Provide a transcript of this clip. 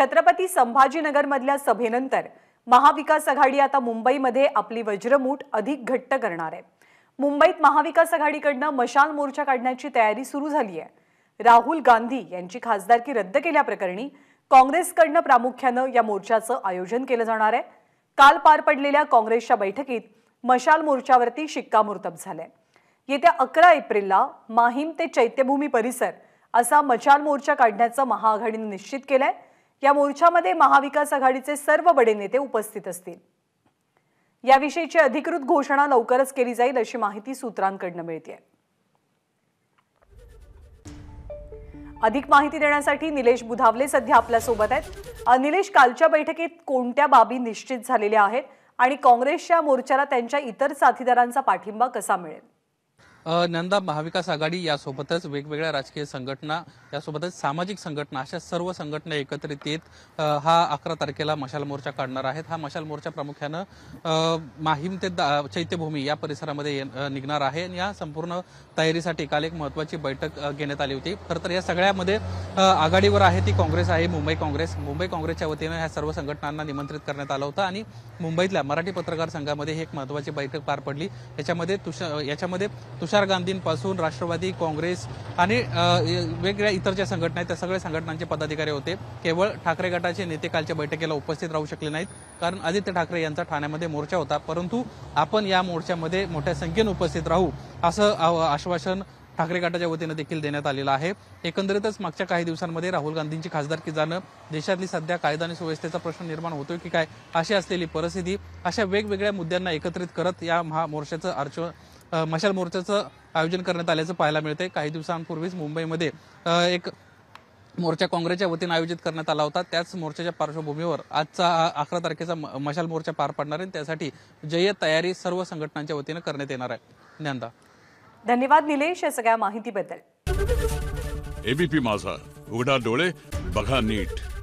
छत्रपती संभाजीनगरमधल्या सभेनंतर महाविकास आघाडी आता मुंबईमध्ये आपली वज्रमूठ अधिक घट्ट करणार आहे मुंबईत महाविकास आघाडीकडनं मशाल मोर्चा काढण्याची तयारी सुरू झाली आहे राहुल गांधी यांची खासदारकी रद्द केल्याप्रकरणी काँग्रेसकडनं प्रामुख्यानं या मोर्चाचं आयोजन केलं जाणार आहे काल पार पडलेल्या काँग्रेसच्या बैठकीत मशाल मोर्चावरती शिक्कामोर्तब झालंय येत्या अकरा एप्रिलला माहीम ते चैत्यभूमी परिसर असा मशाल मोर्चा काढण्याचं महाआघाडीनं निश्चित केलंय या मोर्चामध्ये महाविकास आघाडीचे सर्व बडे नेते उपस्थित असतील याविषयीची अधिकृत घोषणा लवकरच केली जाईल अशी माहिती सूत्रांकडनं मिळते अधिक माहिती देण्यासाठी निलेश बुधावले सध्या आपल्यासोबत आहेत निलेश कालच्या बैठकीत कोणत्या बाबी निश्चित झालेल्या आहेत आणि काँग्रेसच्या मोर्चाला त्यांच्या इतर साथीदारांचा पाठिंबा कसा मिळेल नंदा महाविकास आघाडी यासोबतच वेगवेगळ्या राजकीय संघटना यासोबतच सामाजिक संघटना अशा सर्व संघटना एकत्रित येत हा अकरा तारखेला मशाल मोर्चा काढणार आहेत हा मशाल मोर्चा प्रामुख्यानं माहीम ते चैत्यभूमी या परिसरामध्ये निघणार आहे आणि या संपूर्ण तयारीसाठी काल एक महत्त्वाची बैठक घेण्यात आली होती खरं तर या सगळ्यामध्ये आघाडीवर आहे ती काँग्रेस आहे मुंबई काँग्रेस मुंबई काँग्रेसच्या वतीनं ह्या सर्व संघटनांना निमंत्रित करण्यात आलं होतं आणि मुंबईतल्या मराठी पत्रकार संघामध्ये ही एक महत्त्वाची बैठक पार पडली याच्यामध्ये तुष याच्यामध्ये तुष तुषार गांधींपासून राष्ट्रवादी काँग्रेस आणि वेगवेगळ्या इतर ज्या संघटना आहेत त्या सगळ्या संघटनांचे पदाधिकारी होते केवळ ठाकरे गटाचे नेते कालच्या बैठकीला उपस्थित राहू शकले नाहीत कारण आदित्य ठाकरे यांचा ठाण्यामध्ये मोर्चा होता परंतु आपण या मोर्चामध्ये मोठ्या संख्येनं उपस्थित राहू असं आश्वासन ठाकरे गटाच्या वतीनं देखील देण्यात आलेलं आहे एकंदरीतच मागच्या काही दिवसांमध्ये राहुल गांधींची खासदारकी जाणं देशातली सध्या कायदा आणि सुव्यवस्थेचा प्रश्न निर्माण होतोय की काय अशी असलेली परिस्थिती अशा वेगवेगळ्या मुद्द्यांना एकत्रित करत या महामोर्चाचं अर्च मशाल मोर्चाचं आयोजन करण्यात आल्याचं पाहायला मिळते काही दिवसांपूर्वीच मुंबईमध्ये एक मोर्चा काँग्रेसच्या वतीनं आयोजित करण्यात आला होता त्याच मोर्चाच्या पार्श्वभूमीवर आजचा अकरा तारखेचा मशाल मोर्चा पार पडणार आहे त्यासाठी जय तयारी सर्व संघटनांच्या वतीनं करण्यात येणार आहे ज्ञानदा धन्यवाद निलेश या सगळ्या माहितीबद्दल एबीपी माझा उघडा डोळे बघा नीट